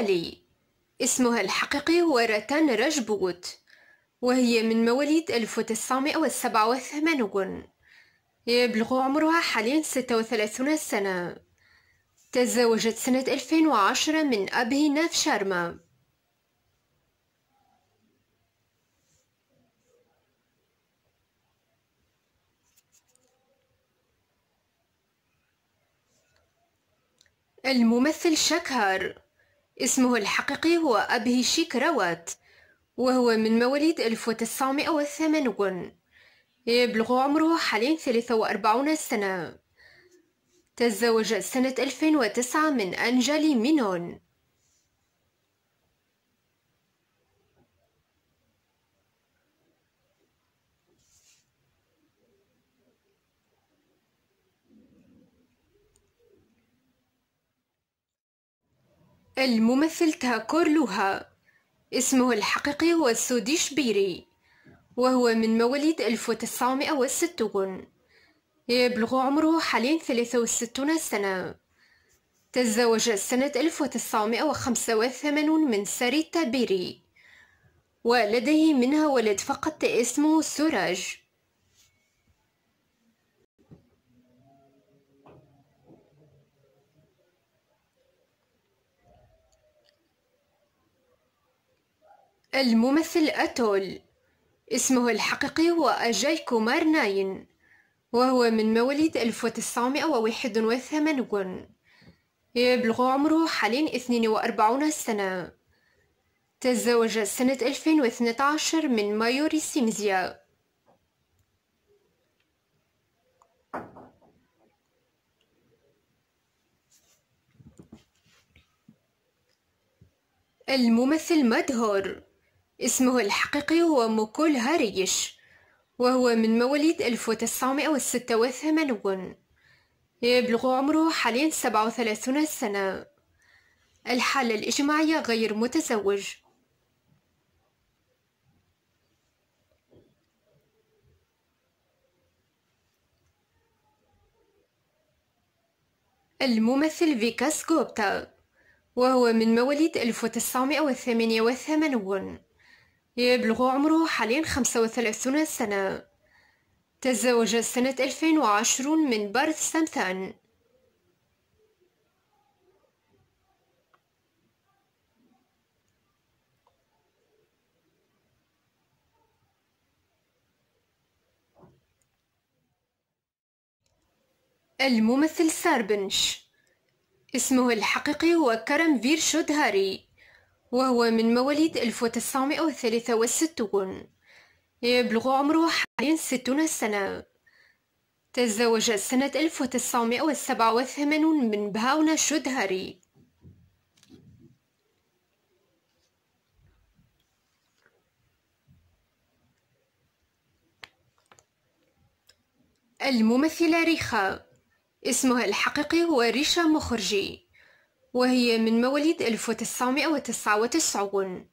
البالي اسمها الحقيقي هو رتان راجبوت وهي من مواليد 1987 يبلغ عمرها حاليا 36 سنة تزوجت سنة 2010 من أبي ناف شارما الممثل شكهر اسمه الحقيقي هو أبهشي كراوات وهو من مواليد 1908 يبلغ عمره حاليا 43 سنة تزوج سنة 2009 من أنجلي مينون الممثل تاكور لوها اسمه الحقيقي هو سودي شبيري وهو من مواليد 1960 يبلغ عمره حاليا 63 سنة تزوج سنة 1985 من ساريتا بيري ولديه منها ولد فقط اسمه سوراج الممثل أتول اسمه الحقيقي هو أجاي كومار ناين وهو من مواليد 1981 يبلغ عمره حاليا 42 سنة تزوج سنة 2012 من مايوري سيمزيا الممثل مدهور اسمه الحقيقي هو موكول هاريش وهو من مواليد 1986 يبلغ عمره حاليا 37 سنة الحالة الإجتماعية غير متزوج الممثل فيكاس غوبتا وهو من مواليد 1988 يبلغ عمره حاليا 35 سنة تزوج سنة 2010 من بارث سامثان الممثل ساربنش اسمه الحقيقي هو كرم فيرشود هاري وهو من مواليد 1963 يبلغ عمره حاليا 60 سنة تزوج سنة 1987 من بهاونا شودهاري الممثلة ريخا اسمها الحقيقي هو ريشا مخرجي وهي من مواليد 1999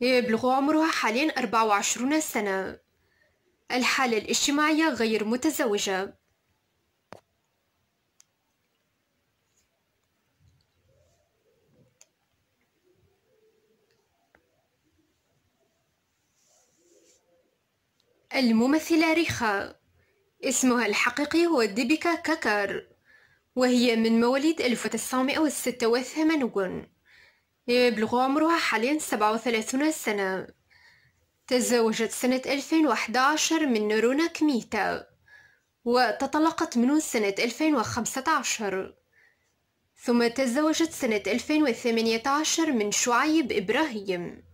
يبلغ عمرها حاليا 24 سنة الحالة الاجتماعية غير متزوجة الممثلة ريخا اسمها الحقيقي هو ديبيكا كاكار وهي من مواليد 1986 يبلغ عمرها حاليا 37 سنة تزوجت سنة 2011 من نورونا كميتا وتطلقت منه سنة 2015 ثم تزوجت سنة 2018 من شعيب إبراهيم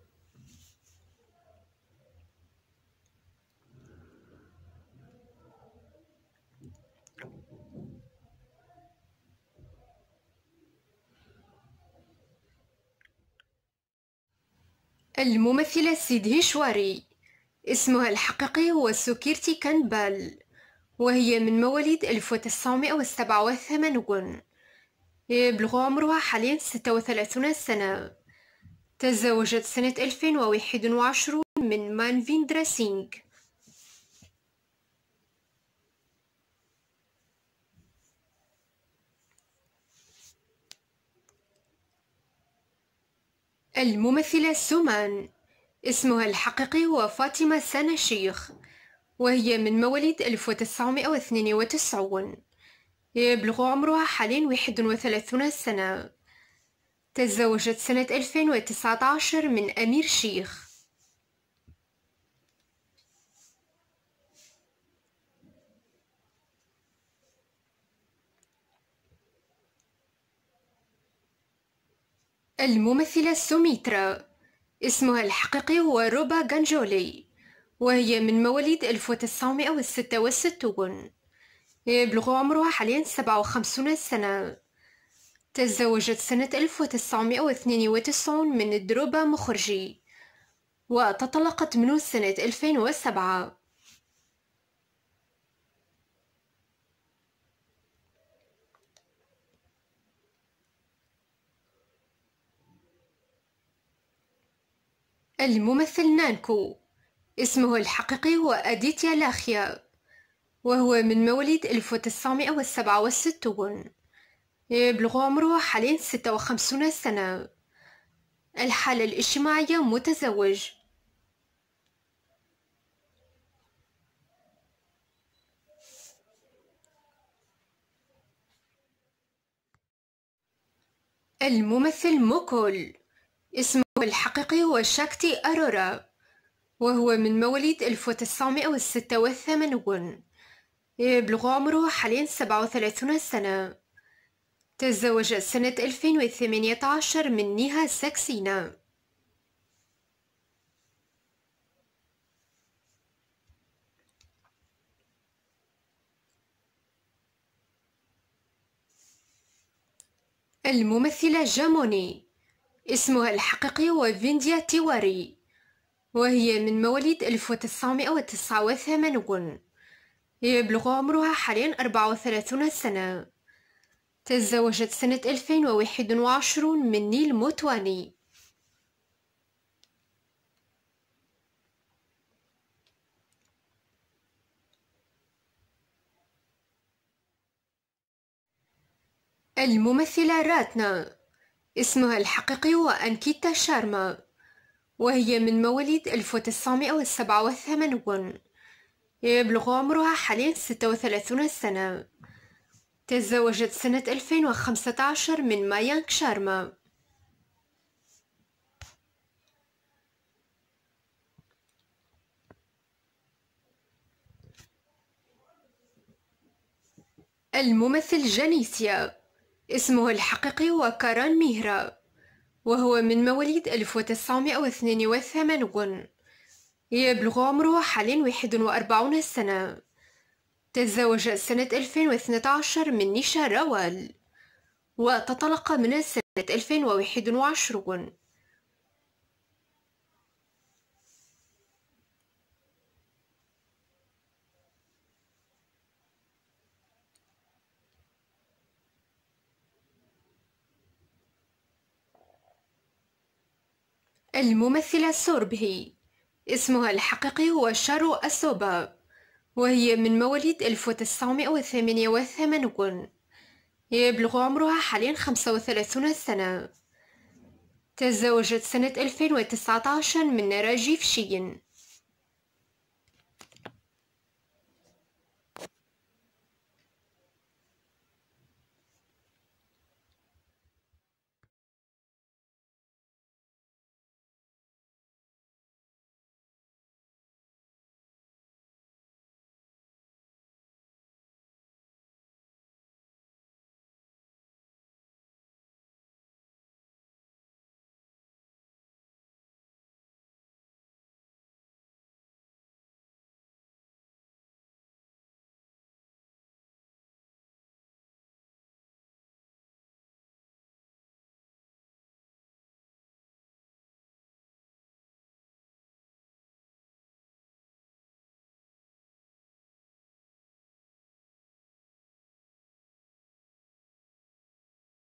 الممثلة سيد شواري اسمها الحقيقي هو سوكيرتي كانبال وهي من مواليد 1987 يبلغ عمرها حاليا 36 سنة تزوجت سنة 2021 من مانفين دراسينغ الممثلة سومان اسمها الحقيقي هو فاطمة سنة شيخ وهي من مواليد 1992 يبلغ عمرها حاليا 31 سنة تزوجت سنة 2019 من أمير شيخ الممثلة سوميترا اسمها الحقيقي هو روبا غانجولي وهي من مواليد 1966 يبلغ عمرها حاليا 57 سنة تزوجت سنة 1992 من دروبا مخرجي وتطلقت منه سنة 2007 الممثل نانكو اسمه الحقيقي هو أديتيا لاخيا وهو من مواليد 1967 يبلغ عمره حاليا 56 سنة الحالة الاجتماعية متزوج الممثل موكول اسمه الحقيقي هو شاكتي أرورا وهو من مواليد 1986 يبلغ عمره حاليا 37 سنة تزوج سنة 2018 من نيها ساكسينا الممثلة جاموني اسمها الحقيقي هو فينديا تيواري وهي من مواليد 1989 يبلغ عمرها حاليا 34 سنة تزوجت سنة 2021 من نيل موتواني الممثلة راتنا اسمها الحقيقي هو أنكيتا شارما وهي من مواليد 1987 يبلغ عمرها حاليا 36 سنة تزوجت سنة 2015 من مايانك شارما الممثل جانيسيا اسمه الحقيقي هو كاران ميهرا وهو من مواليد 1982 يبلغ عمره حاليا 41 سنة تزوج سنة 2012 من نيشا راوال وتطلق من سنة 2021 الممثلة السوربهي اسمها الحقيقي هو شارو أسوبا وهي من مواليد 1988 يبلغ عمرها حاليا 35 سنة تزوجت سنة 2019 من راجيف شين